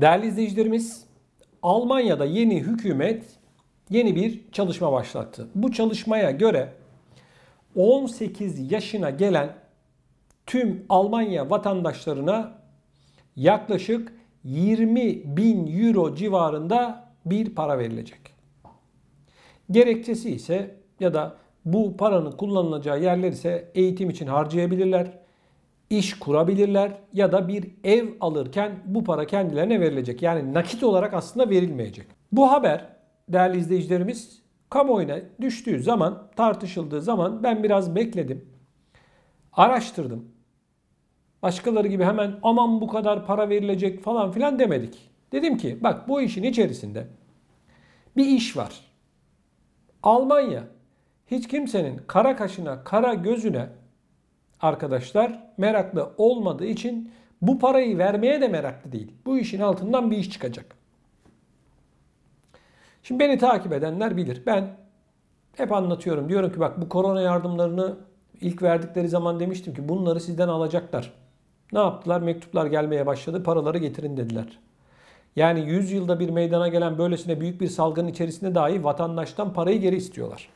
Değerli izleyicilerimiz, Almanya'da yeni hükümet yeni bir çalışma başlattı. Bu çalışmaya göre 18 yaşına gelen tüm Almanya vatandaşlarına yaklaşık 20 bin euro civarında bir para verilecek. Gerekçesi ise ya da bu paranın kullanılacağı yerler ise eğitim için harcayabilirler, iş kurabilirler ya da bir ev alırken bu para kendilerine verilecek. Yani nakit olarak aslında verilmeyecek. Bu haber değerli izleyicilerimiz kamuoyuna düştüğü zaman, tartışıldığı zaman ben biraz bekledim. Araştırdım. Başkaları gibi hemen aman bu kadar para verilecek falan filan demedik. Dedim ki bak bu işin içerisinde bir iş var. Almanya hiç kimsenin kara kaşına, kara gözüne arkadaşlar meraklı olmadığı için bu parayı vermeye de meraklı değil. Bu işin altından bir iş çıkacak. Şimdi beni takip edenler bilir. Ben hep anlatıyorum. Diyorum ki bak bu korona yardımlarını ilk verdikleri zaman demiştim ki bunları sizden alacaklar. Ne yaptılar? Mektuplar gelmeye başladı. Paraları getirin dediler. Yani 100 yılda bir meydana gelen böylesine büyük bir salgın içerisinde dahi vatandaştan parayı geri istiyorlar.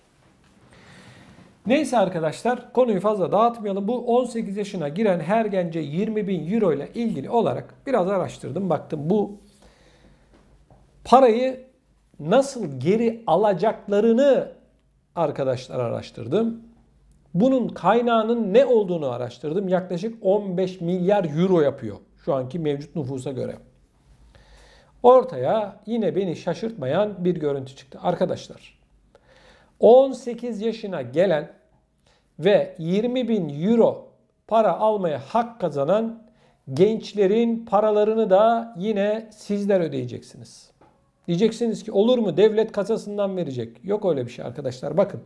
Neyse arkadaşlar konuyu fazla dağıtmayalım. Bu 18 yaşına giren her gence 20 bin euro ile ilgili olarak biraz araştırdım baktım. Bu parayı nasıl geri alacaklarını arkadaşlar araştırdım. Bunun kaynağının ne olduğunu araştırdım. Yaklaşık 15 milyar euro yapıyor şu anki mevcut nüfusa göre. Ortaya yine beni şaşırtmayan bir görüntü çıktı. Arkadaşlar 18 yaşına gelen ve 20 bin euro para almaya hak kazanan gençlerin paralarını da yine sizler ödeyeceksiniz. Diyeceksiniz ki olur mu devlet kasasından verecek. Yok öyle bir şey arkadaşlar bakın.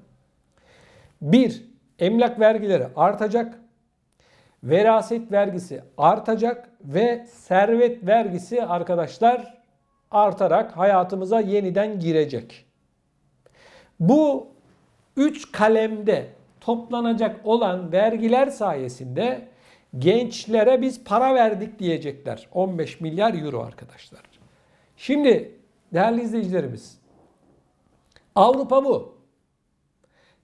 bir Emlak vergileri artacak. Veraset vergisi artacak ve servet vergisi arkadaşlar artarak hayatımıza yeniden girecek. Bu üç kalemde toplanacak olan vergiler sayesinde gençlere biz para verdik diyecekler. 15 milyar euro arkadaşlar. Şimdi değerli izleyicilerimiz Avrupa bu.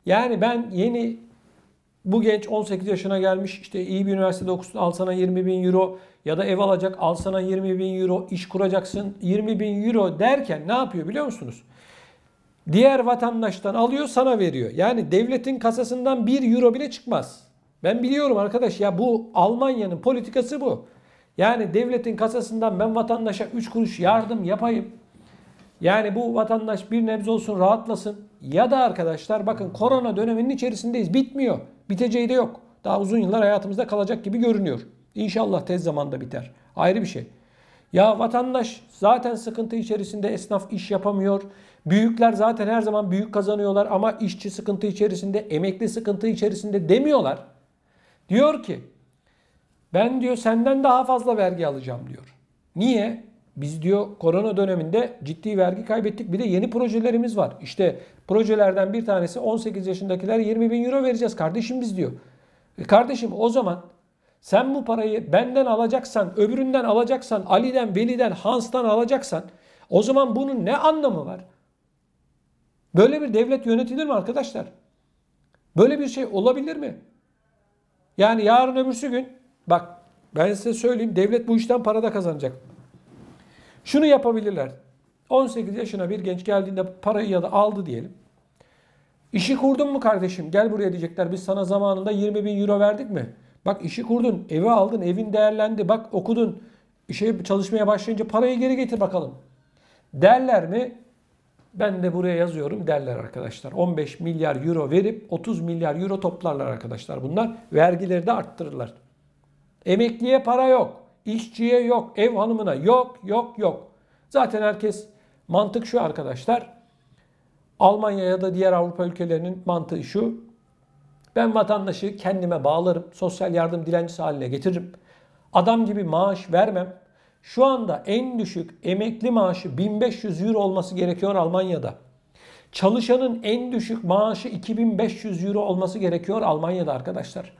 Yani ben yeni bu genç 18 yaşına gelmiş işte iyi bir üniversitede okusun al sana 20 bin euro ya da ev alacak al sana 20 bin euro iş kuracaksın 20 bin euro derken ne yapıyor biliyor musunuz? diğer vatandaştan alıyor sana veriyor. Yani devletin kasasından 1 euro bile çıkmaz. Ben biliyorum arkadaş ya bu Almanya'nın politikası bu. Yani devletin kasasından ben vatandaşa 3 kuruş yardım yapayım. Yani bu vatandaş bir nebze olsun rahatlasın. Ya da arkadaşlar bakın korona döneminin içerisindeyiz. Bitmiyor. Biteceği de yok. Daha uzun yıllar hayatımızda kalacak gibi görünüyor. İnşallah tez zamanda biter. Ayrı bir şey. Ya vatandaş zaten sıkıntı içerisinde esnaf iş yapamıyor. Büyükler zaten her zaman büyük kazanıyorlar ama işçi sıkıntı içerisinde, emekli sıkıntı içerisinde demiyorlar. Diyor ki ben diyor senden daha fazla vergi alacağım diyor. Niye? Biz diyor korona döneminde ciddi vergi kaybettik. Bir de yeni projelerimiz var. İşte projelerden bir tanesi 18 yaşındakiler 20 bin euro vereceğiz kardeşim biz diyor. E kardeşim o zaman sen bu parayı benden alacaksan, öbüründen alacaksan, Ali'den, Veli'den, Hans'tan alacaksan o zaman bunun ne anlamı var? Böyle bir devlet yönetilir mi arkadaşlar? Böyle bir şey olabilir mi? Yani yarın öbürsü gün bak ben size söyleyeyim devlet bu işten para da kazanacak. Şunu yapabilirler. 18 yaşına bir genç geldiğinde parayı ya da aldı diyelim. İşi kurdun mu kardeşim? Gel buraya diyecekler. Biz sana zamanında 20 bin euro verdik mi? Bak işi kurdun, evi aldın, evin değerlendi. Bak okudun, işe çalışmaya başlayınca parayı geri getir bakalım. Derler mi? Ben de buraya yazıyorum derler arkadaşlar. 15 milyar euro verip 30 milyar euro toplarlar arkadaşlar bunlar. Vergileri de arttırırlar. Emekliye para yok. işçiye yok. Ev hanımına yok, yok, yok. Zaten herkes mantık şu arkadaşlar. Almanya ya da diğer Avrupa ülkelerinin mantığı şu. Ben vatandaşı kendime bağlarım, sosyal yardım dilencisi haline getiririm. Adam gibi maaş vermem. Şu anda en düşük emekli maaşı 1500 euro olması gerekiyor Almanya'da. Çalışanın en düşük maaşı 2500 euro olması gerekiyor Almanya'da arkadaşlar.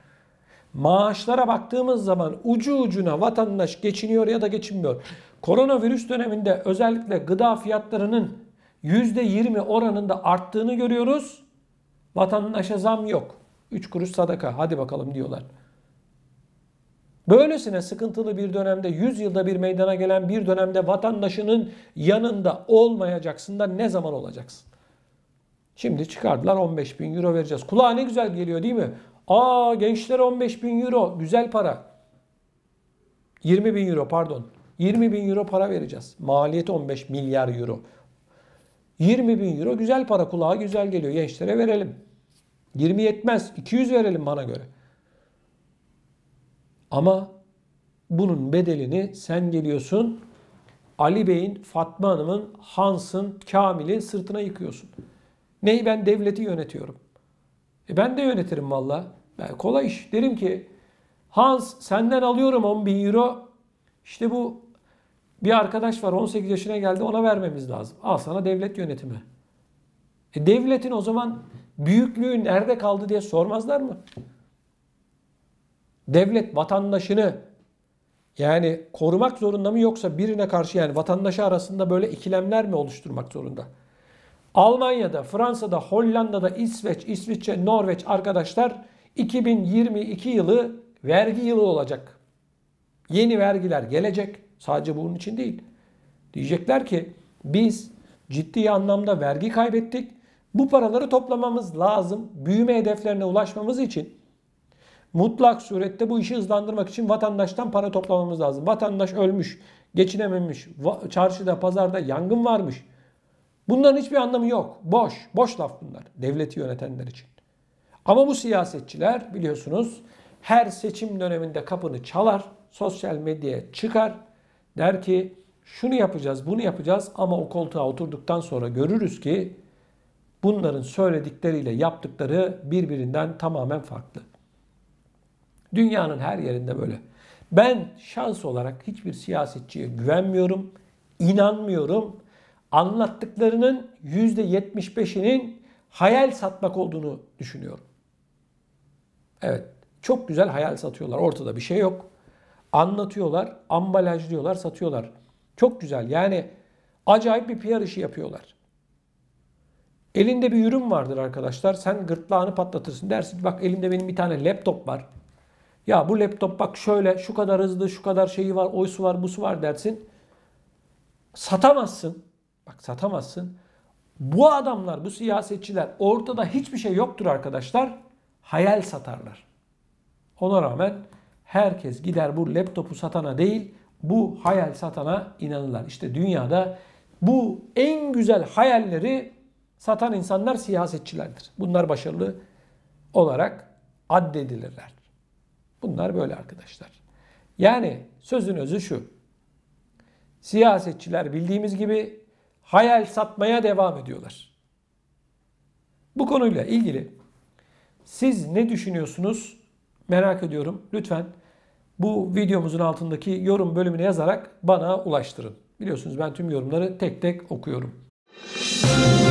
Maaşlara baktığımız zaman ucu ucuna vatandaş geçiniyor ya da geçinmiyor. Koronavirüs döneminde özellikle gıda fiyatlarının %20 oranında arttığını görüyoruz. Vatandaşa zam yok. Üç kuruş sadaka hadi bakalım diyorlar. Böylesine sıkıntılı bir dönemde, 100 yılda bir meydana gelen bir dönemde vatandaşının yanında olmayacaksın da ne zaman olacaksın? Şimdi çıkardılar 15 bin euro vereceğiz. Kulağa ne güzel geliyor değil mi? Aa gençlere 15 bin euro güzel para. 20 bin euro pardon. 20 bin euro para vereceğiz. Maliyeti 15 milyar euro. 20 bin euro güzel para kulağa güzel geliyor. Gençlere verelim. 20 yetmez. 200 verelim bana göre. Ama bunun bedelini sen geliyorsun Ali Bey'in, Fatma Hanım'ın, Hans'ın, Kamil'in sırtına yıkıyorsun. Neyi ben devleti yönetiyorum. E ben de yönetirim valla. Ben kolay iş. Derim ki Hans senden alıyorum 10 bin euro. İşte bu bir arkadaş var 18 yaşına geldi ona vermemiz lazım. Al sana devlet yönetimi. E devletin o zaman büyüklüğü nerede kaldı diye sormazlar mı? Devlet vatandaşını yani korumak zorunda mı yoksa birine karşı yani vatandaşı arasında böyle ikilemler mi oluşturmak zorunda? Almanya'da, Fransa'da, Hollanda'da, İsveç, İsviçre, Norveç arkadaşlar 2022 yılı vergi yılı olacak. Yeni vergiler gelecek. Sadece bunun için değil. Diyecekler ki biz ciddi anlamda vergi kaybettik. Bu paraları toplamamız lazım. Büyüme hedeflerine ulaşmamız için mutlak surette bu işi hızlandırmak için vatandaştan para toplamamız lazım. Vatandaş ölmüş, geçinememiş, çarşıda, pazarda yangın varmış. Bunların hiçbir anlamı yok. Boş, boş laf bunlar devleti yönetenler için. Ama bu siyasetçiler biliyorsunuz her seçim döneminde kapını çalar, sosyal medyaya çıkar. Der ki şunu yapacağız, bunu yapacağız ama o koltuğa oturduktan sonra görürüz ki bunların söyledikleriyle yaptıkları birbirinden tamamen farklı. Dünyanın her yerinde böyle. Ben şans olarak hiçbir siyasetçiye güvenmiyorum, inanmıyorum. Anlattıklarının %75'inin hayal satmak olduğunu düşünüyorum. Evet, çok güzel hayal satıyorlar. Ortada bir şey yok. Anlatıyorlar, ambalajlıyorlar, satıyorlar. Çok güzel. Yani acayip bir PR işi yapıyorlar. Elinde bir ürün vardır arkadaşlar. Sen gırtlağını patlatırsın. Dersin bak elimde benim bir tane laptop var. Ya bu laptop bak şöyle şu kadar hızlı şu kadar şeyi var oysu var busu var dersin. Satamazsın. Bak satamazsın. Bu adamlar bu siyasetçiler ortada hiçbir şey yoktur arkadaşlar. Hayal satarlar. Ona rağmen herkes gider bu laptopu satana değil bu hayal satana inanırlar. İşte dünyada bu en güzel hayalleri Satan insanlar siyasetçilerdir. Bunlar başarılı olarak addedilirler. Bunlar böyle arkadaşlar. Yani sözün özü şu. Siyasetçiler bildiğimiz gibi hayal satmaya devam ediyorlar. Bu konuyla ilgili siz ne düşünüyorsunuz merak ediyorum. Lütfen bu videomuzun altındaki yorum bölümüne yazarak bana ulaştırın. Biliyorsunuz ben tüm yorumları tek tek okuyorum. Müzik